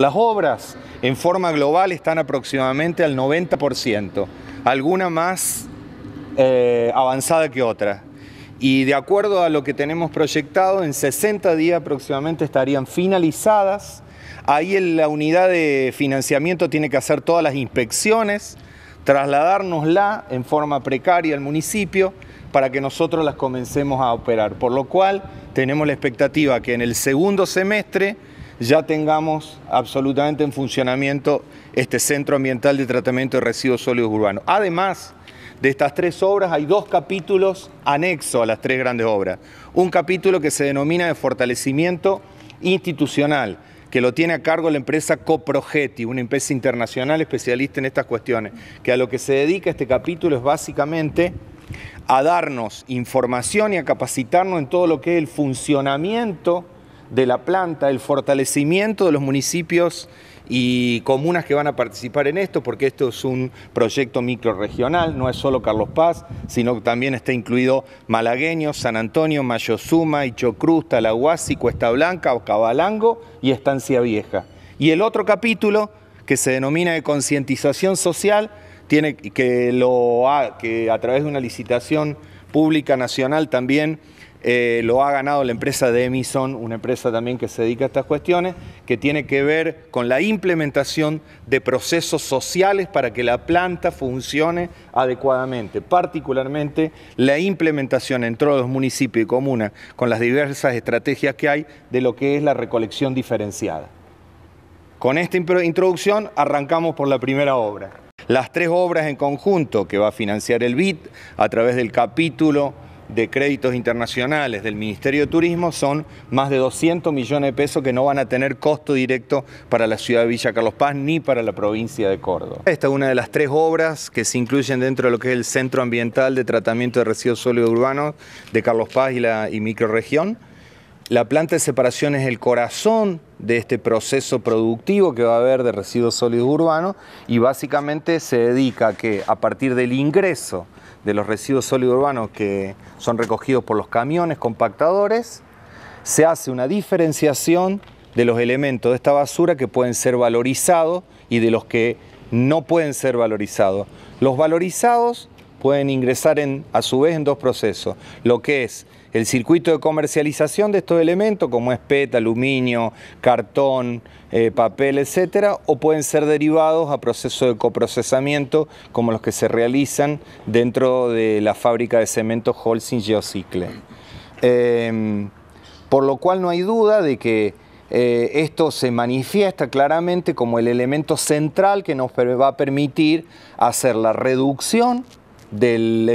Las obras en forma global están aproximadamente al 90%, alguna más eh, avanzada que otra. Y de acuerdo a lo que tenemos proyectado, en 60 días aproximadamente estarían finalizadas. Ahí la unidad de financiamiento tiene que hacer todas las inspecciones, trasladárnosla en forma precaria al municipio para que nosotros las comencemos a operar. Por lo cual tenemos la expectativa que en el segundo semestre ya tengamos absolutamente en funcionamiento este Centro Ambiental de Tratamiento de Residuos Sólidos Urbanos. Además, de estas tres obras hay dos capítulos anexos a las tres grandes obras. Un capítulo que se denomina de fortalecimiento institucional, que lo tiene a cargo la empresa Coprogeti, una empresa internacional especialista en estas cuestiones, que a lo que se dedica este capítulo es básicamente a darnos información y a capacitarnos en todo lo que es el funcionamiento de la planta, el fortalecimiento de los municipios y comunas que van a participar en esto, porque esto es un proyecto microregional, no es solo Carlos Paz, sino que también está incluido Malagueño, San Antonio, Mayosuma, Ichocruz, Talahuasi, Cuesta Blanca, Cabalango y Estancia Vieja. Y el otro capítulo, que se denomina de concientización social, tiene que, lo, que a través de una licitación pública nacional también eh, lo ha ganado la empresa de Emison, una empresa también que se dedica a estas cuestiones, que tiene que ver con la implementación de procesos sociales para que la planta funcione adecuadamente, particularmente la implementación entre los municipios y comunas con las diversas estrategias que hay de lo que es la recolección diferenciada. Con esta introducción arrancamos por la primera obra. Las tres obras en conjunto que va a financiar el Bit a través del capítulo de créditos internacionales del Ministerio de Turismo son más de 200 millones de pesos que no van a tener costo directo para la ciudad de Villa Carlos Paz ni para la provincia de Córdoba. Esta es una de las tres obras que se incluyen dentro de lo que es el Centro Ambiental de Tratamiento de Residuos Sólidos Urbanos de Carlos Paz y la La planta de separación es el corazón de este proceso productivo que va a haber de residuos sólidos urbanos y básicamente se dedica a que a partir del ingreso de los residuos sólidos urbanos que son recogidos por los camiones compactadores, se hace una diferenciación de los elementos de esta basura que pueden ser valorizados y de los que no pueden ser valorizados. Los valorizados pueden ingresar en, a su vez en dos procesos, lo que es el circuito de comercialización de estos elementos, como es PET, aluminio, cartón, eh, papel, etcétera, o pueden ser derivados a procesos de coprocesamiento, como los que se realizan dentro de la fábrica de cemento Holcim Geocycle. Em, por lo cual no hay duda de que eh, esto se manifiesta claramente como el elemento central que nos va a permitir hacer la reducción del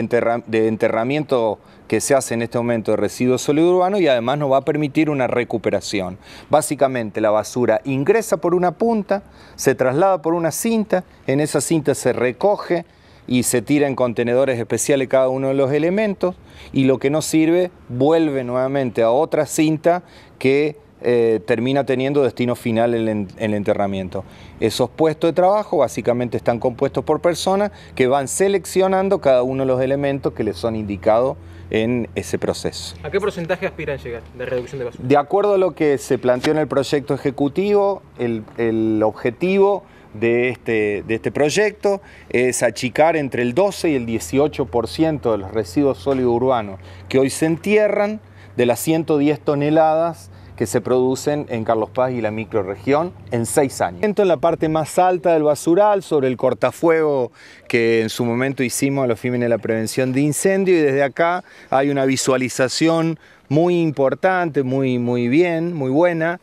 de enterramiento que se hace en este momento de residuos sólidos urbanos y además nos va a permitir una recuperación. Básicamente la basura ingresa por una punta, se traslada por una cinta, en esa cinta se recoge y se tira en contenedores especiales cada uno de los elementos y lo que no sirve vuelve nuevamente a otra cinta que eh, termina teniendo destino final en el enterramiento. Esos puestos de trabajo básicamente están compuestos por personas que van seleccionando cada uno de los elementos que les son indicados en ese proceso. ¿A qué porcentaje aspiran llegar de reducción de basura? De acuerdo a lo que se planteó en el proyecto ejecutivo, el, objetivo de este, de este proyecto es achicar entre el 12 y el 18% de los residuos sólidos urbanos que hoy se entierran de las 110 toneladas que se producen en Carlos Paz y la microrregión en seis años. En la parte más alta del basural, sobre el cortafuego que en su momento hicimos a los Fímenes de la prevención de incendio y desde acá hay una visualización muy importante, muy, muy bien, muy buena,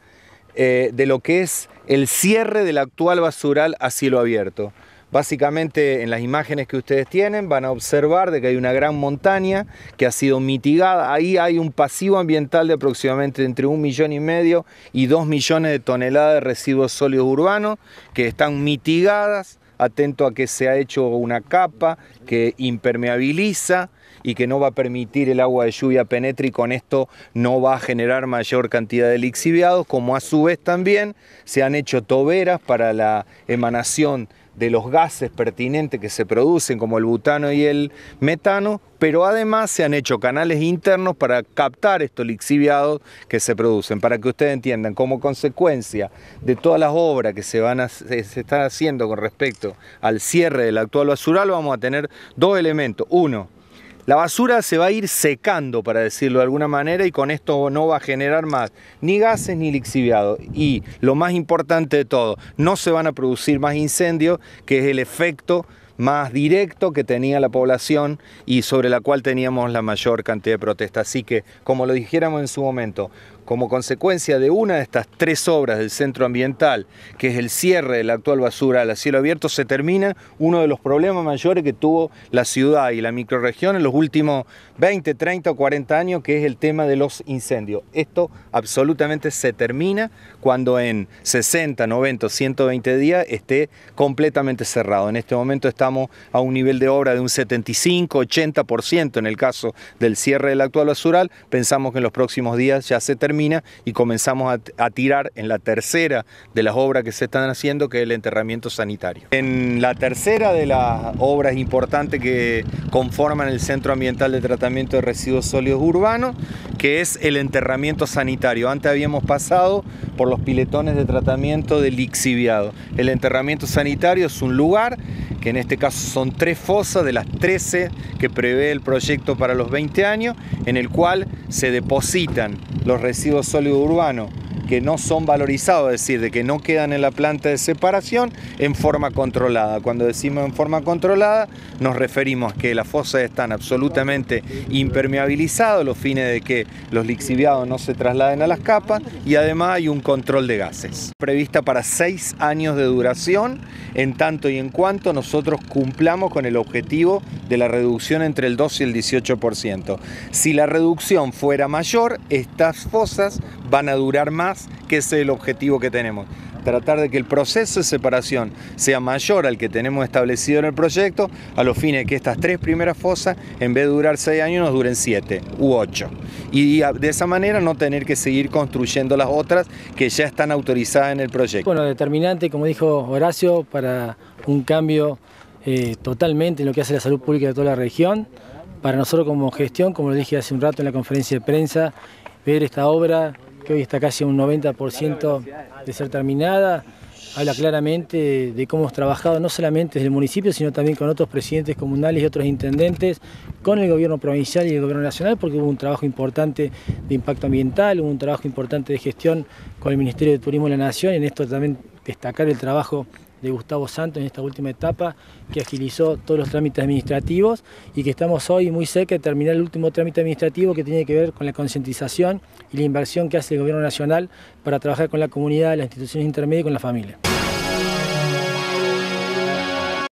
eh, de lo que es el cierre del actual basural a cielo abierto. Básicamente en las imágenes que ustedes tienen van a observar de que hay una gran montaña que ha sido mitigada. Ahí hay un pasivo ambiental de aproximadamente entre un millón y medio y dos millones de toneladas de residuos sólidos urbanos que están mitigadas, atento a que se ha hecho una capa que impermeabiliza y que no va a permitir el agua de lluvia penetre y con esto no va a generar mayor cantidad de lixiviados, como a su vez también se han hecho toberas para la emanación de los gases pertinentes que se producen, como el butano y el metano, pero además se han hecho canales internos para captar estos lixiviados que se producen. Para que ustedes entiendan, como consecuencia de todas las obras que se, van a, se, están haciendo con respecto al cierre del actual basural, vamos a tener dos elementos. Uno, la basura se va a ir secando, para decirlo de alguna manera, y con esto no va a generar más ni gases ni lixiviado. Y lo más importante de todo, no se van a producir más incendios, que es el efecto más directo que tenía la población y sobre la cual teníamos la mayor cantidad de protestas. Así que, como lo dijéramos en su momento, como consecuencia de una de estas tres obras del centro ambiental, que es el cierre de la actual basura al cielo abierto, se termina uno de los problemas mayores que tuvo la ciudad y la microrregión en los últimos 20, 30 o 40 años, que es el tema de los incendios. Esto absolutamente se termina cuando en 60, 90, 120 días esté completamente cerrado. En este momento estamos a un nivel de obra de un 75, 80% en el caso del cierre del actual basural. Pensamos que en los próximos días ya se termina y comenzamos a, a, tirar en la tercera de las obras que se están haciendo, que es el enterramiento sanitario. En la tercera de las obras importantes que conforman el Centro Ambiental de Tratamiento de Residuos Sólidos Urbanos que es el enterramiento sanitario. Antes habíamos pasado por los piletones de tratamiento del lixiviado. El enterramiento sanitario es un lugar, que en este caso son tres fosas de las 13 que prevé el proyecto para los 20 años, en el cual se depositan los residuos sólidos urbanos que no son valorizados, es decir, de que no quedan en la planta de separación en forma controlada. Cuando decimos en forma controlada, nos referimos a que las fosas están absolutamente impermeabilizadas, los fines de que los lixiviados no se trasladen a las capas y además hay un control de gases. Prevista para seis años de duración, en tanto y en cuanto nosotros cumplamos con el objetivo de la reducción entre el 2 y el 18%. Si la reducción fuera mayor, estas fosas van a durar más, que ese es el objetivo que tenemos. Tratar de que el proceso de separación sea mayor al que tenemos establecido en el proyecto, a los fines de que estas tres primeras fosas, en vez de durar seis años, nos duren siete u ocho. Y de esa manera no tener que seguir construyendo las otras que ya están autorizadas en el proyecto. Bueno, determinante, como dijo Horacio, para un cambio eh, totalmente en lo que hace la salud pública de toda la región. Para nosotros como gestión, como lo dije hace un rato en la conferencia de prensa, ver esta obra, que hoy está casi un 90% de ser terminada, habla claramente de cómo hemos trabajado no solamente desde el municipio, sino también con otros presidentes comunales y otros intendentes, con el gobierno provincial y el gobierno nacional, porque hubo un trabajo importante de impacto ambiental, hubo un trabajo importante de gestión con el Ministerio de Turismo de la Nación, en esto también destacar el trabajo de Gustavo Santos en esta última etapa, que agilizó todos los trámites administrativos y que estamos hoy muy cerca de terminar el último trámite administrativo que tiene que ver con la concientización y la inversión que hace el Gobierno Nacional para trabajar con la comunidad, las instituciones intermedias y con la familia.